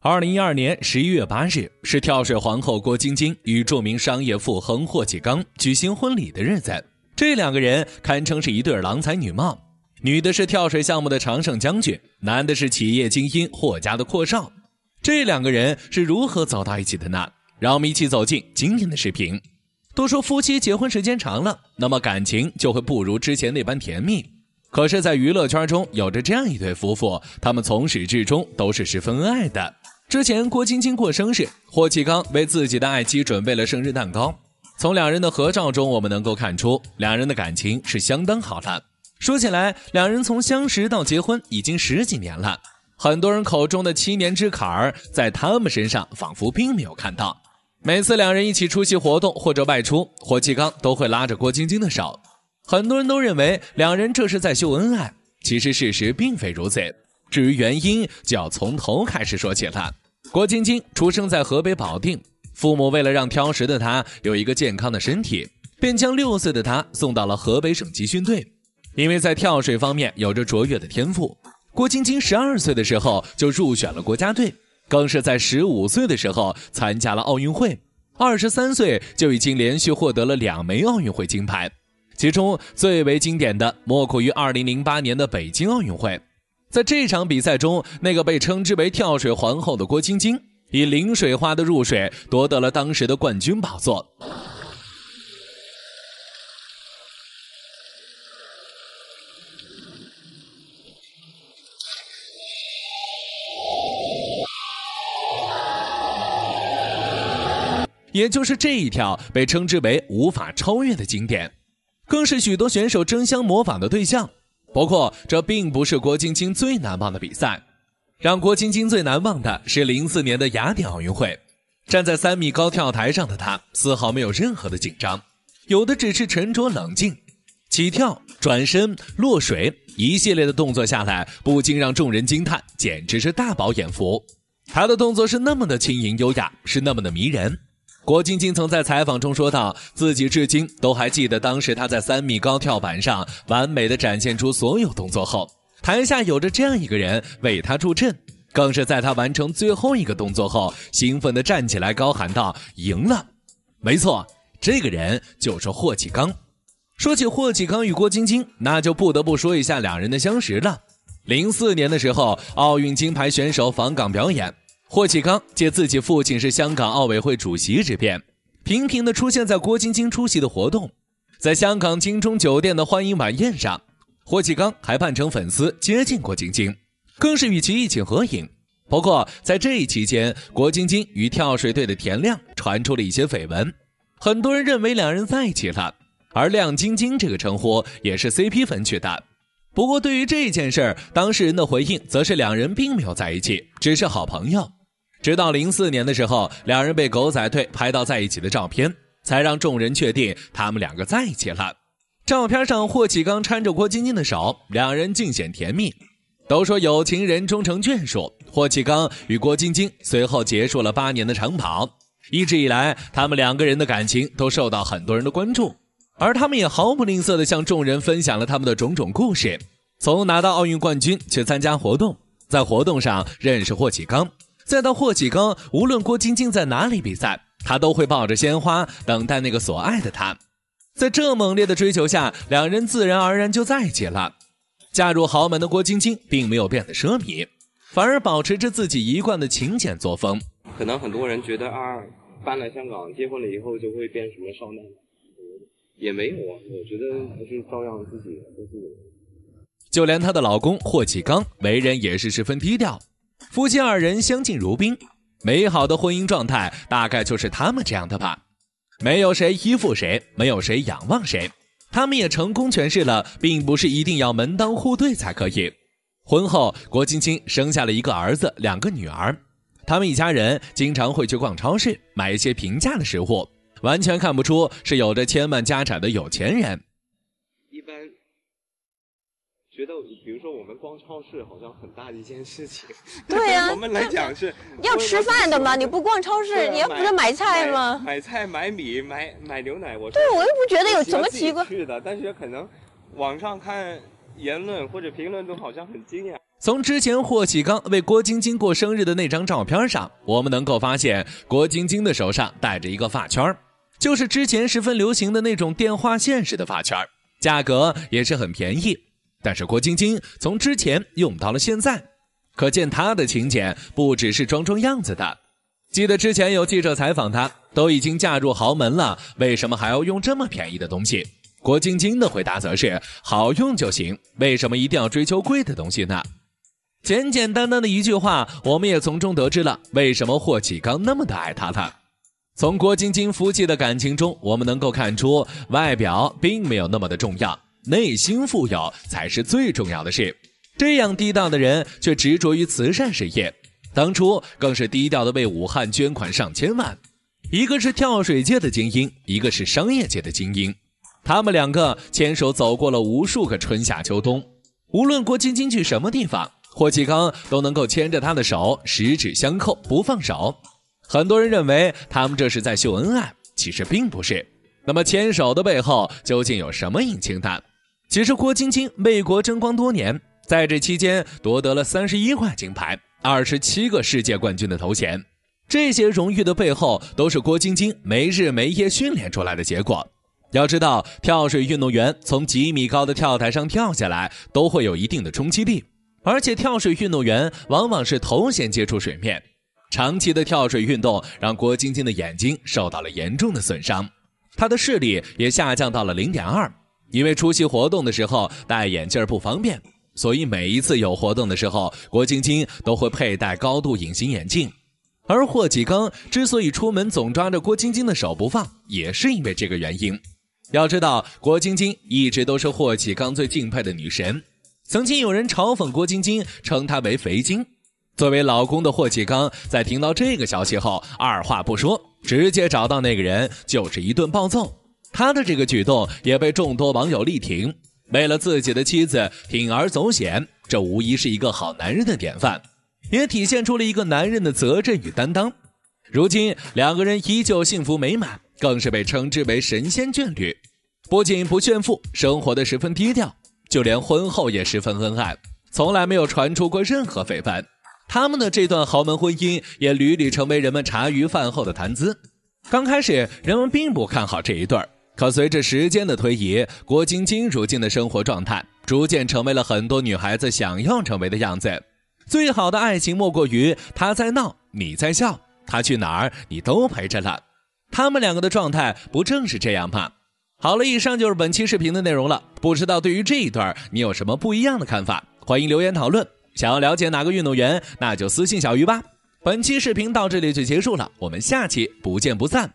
二零一二年十一月八日是跳水皇后郭晶晶与著名商业富亨霍启刚举行婚礼的日子。这两个人堪称是一对郎才女貌，女的是跳水项目的常胜将军，男的是企业精英霍家的阔少。这两个人是如何走到一起的呢？让我们一起走进今天的视频。都说夫妻结婚时间长了，那么感情就会不如之前那般甜蜜。可是，在娱乐圈中有着这样一对夫妇，他们从始至终都是十分恩爱的。之前郭晶晶过生日，霍启刚为自己的爱妻准备了生日蛋糕。从两人的合照中，我们能够看出两人的感情是相当好的。说起来，两人从相识到结婚已经十几年了，很多人口中的七年之坎儿，在他们身上仿佛并没有看到。每次两人一起出席活动或者外出，霍启刚都会拉着郭晶晶的手。很多人都认为两人这是在秀恩爱，其实事实并非如此。至于原因，就要从头开始说起了。郭晶晶出生在河北保定，父母为了让挑食的她有一个健康的身体，便将六岁的她送到了河北省集训队。因为在跳水方面有着卓越的天赋，郭晶晶十二岁的时候就入选了国家队，更是在十五岁的时候参加了奥运会。二十三岁就已经连续获得了两枚奥运会金牌，其中最为经典的莫过于二零零八年的北京奥运会。在这场比赛中，那个被称之为“跳水皇后”的郭晶晶，以零水花的入水夺得了当时的冠军宝座。也就是这一跳，被称之为无法超越的经典，更是许多选手争相模仿的对象。不过，这并不是郭晶晶最难忘的比赛。让郭晶晶最难忘的是零四年的雅典奥运会。站在三米高跳台上的她，丝毫没有任何的紧张，有的只是沉着冷静。起跳、转身、落水，一系列的动作下来，不禁让众人惊叹，简直是大饱眼福。她的动作是那么的轻盈优雅，是那么的迷人。郭晶晶曾在采访中说到，自己至今都还记得当时她在三米高跳板上完美的展现出所有动作后，台下有着这样一个人为她助阵，更是在她完成最后一个动作后，兴奋地站起来高喊道：“赢了！”没错，这个人就是霍启刚。说起霍启刚与郭晶晶，那就不得不说一下两人的相识了。零四年的时候，奥运金牌选手访港表演。霍启刚借自己父亲是香港奥委会主席之便，频频地出现在郭晶晶出席的活动。在香港金钟酒店的欢迎晚宴上，霍启刚还扮成粉丝接近郭晶晶，更是与其一起合影。不过，在这一期间，郭晶晶与跳水队的田亮传出了一些绯闻，很多人认为两人在一起了，而“亮晶晶”这个称呼也是 CP 粉取的。不过，对于这件事儿，当事人的回应则是两人并没有在一起，只是好朋友。直到零四年的时候，两人被狗仔队拍到在一起的照片，才让众人确定他们两个在一起了。照片上，霍启刚搀着郭晶晶的手，两人尽显甜蜜。都说有情人终成眷属，霍启刚与郭晶晶随后结束了八年的长跑。一直以来，他们两个人的感情都受到很多人的关注，而他们也毫不吝啬地向众人分享了他们的种种故事：从拿到奥运冠军，去参加活动，在活动上认识霍启刚。再到霍启刚，无论郭晶晶在哪里比赛，他都会抱着鲜花等待那个所爱的他。在这猛烈的追求下，两人自然而然就在一起了。嫁入豪门的郭晶晶并没有变得奢靡，反而保持着自己一贯的勤俭作风。可能很多人觉得啊，搬来香港结婚了以后就会变什么少男，也没有啊。我觉得还是照样自己就是。就连她的老公霍启刚，为人也是十分低调。夫妻二人相敬如宾，美好的婚姻状态大概就是他们这样的吧。没有谁依附谁，没有谁仰望谁，他们也成功诠释了，并不是一定要门当户对才可以。婚后，郭晶晶生下了一个儿子，两个女儿。他们一家人经常会去逛超市，买一些平价的食物，完全看不出是有着千万家产的有钱人。一般。觉得，比如说我们逛超市好像很大的一件事情。对啊，我们来讲是。要吃饭的嘛，你不逛超市，你要不是买菜吗？买菜、买米、买买牛奶，我。对，我又不觉得有什么奇怪。是的，但是可能网上看言论或者评论都好像很惊讶。从之前霍启刚为郭晶晶过生日的那张照片上，我们能够发现郭晶晶的手上戴着一个发圈就是之前十分流行的那种电话线式的发圈价格也是很便宜。但是郭晶晶从之前用到了现在，可见她的勤俭不只是装装样子的。记得之前有记者采访她，都已经嫁入豪门了，为什么还要用这么便宜的东西？郭晶晶的回答则是：好用就行，为什么一定要追求贵的东西呢？简简单单的一句话，我们也从中得知了为什么霍启刚那么的爱她了。从郭晶晶夫妻的感情中，我们能够看出，外表并没有那么的重要。内心富有才是最重要的事。这样低调的人却执着于慈善事业，当初更是低调的为武汉捐款上千万。一个是跳水界的精英，一个是商业界的精英，他们两个牵手走过了无数个春夏秋冬。无论郭晶晶去什么地方，霍启刚都能够牵着她的手，十指相扣不放手。很多人认为他们这是在秀恩爱，其实并不是。那么牵手的背后究竟有什么隐情呢？其实郭晶晶为国争光多年，在这期间夺得了三十一块金牌、二十七个世界冠军的头衔。这些荣誉的背后，都是郭晶晶没日没夜训练出来的结果。要知道，跳水运动员从几米高的跳台上跳下来，都会有一定的冲击力，而且跳水运动员往往是头先接触水面。长期的跳水运动让郭晶晶的眼睛受到了严重的损伤，她的视力也下降到了零点二。因为出席活动的时候戴眼镜不方便，所以每一次有活动的时候，郭晶晶都会佩戴高度隐形眼镜。而霍启刚之所以出门总抓着郭晶晶的手不放，也是因为这个原因。要知道，郭晶晶一直都是霍启刚最敬佩的女神。曾经有人嘲讽郭晶晶，称她为“肥晶”。作为老公的霍启刚，在听到这个消息后，二话不说，直接找到那个人，就是一顿暴揍。他的这个举动也被众多网友力挺，为了自己的妻子铤而走险，这无疑是一个好男人的典范，也体现出了一个男人的责任与担当。如今两个人依旧幸福美满，更是被称之为神仙眷侣。不仅不炫富，生活的十分低调，就连婚后也十分恩爱，从来没有传出过任何绯闻。他们的这段豪门婚姻也屡屡成为人们茶余饭后的谈资。刚开始人们并不看好这一对儿。可随着时间的推移，郭晶晶如今的生活状态，逐渐成为了很多女孩子想要成为的样子。最好的爱情莫过于他在闹，你在笑，他去哪儿你都陪着了。他们两个的状态不正是这样吗？好了，以上就是本期视频的内容了。不知道对于这一段你有什么不一样的看法？欢迎留言讨论。想要了解哪个运动员，那就私信小鱼吧。本期视频到这里就结束了，我们下期不见不散。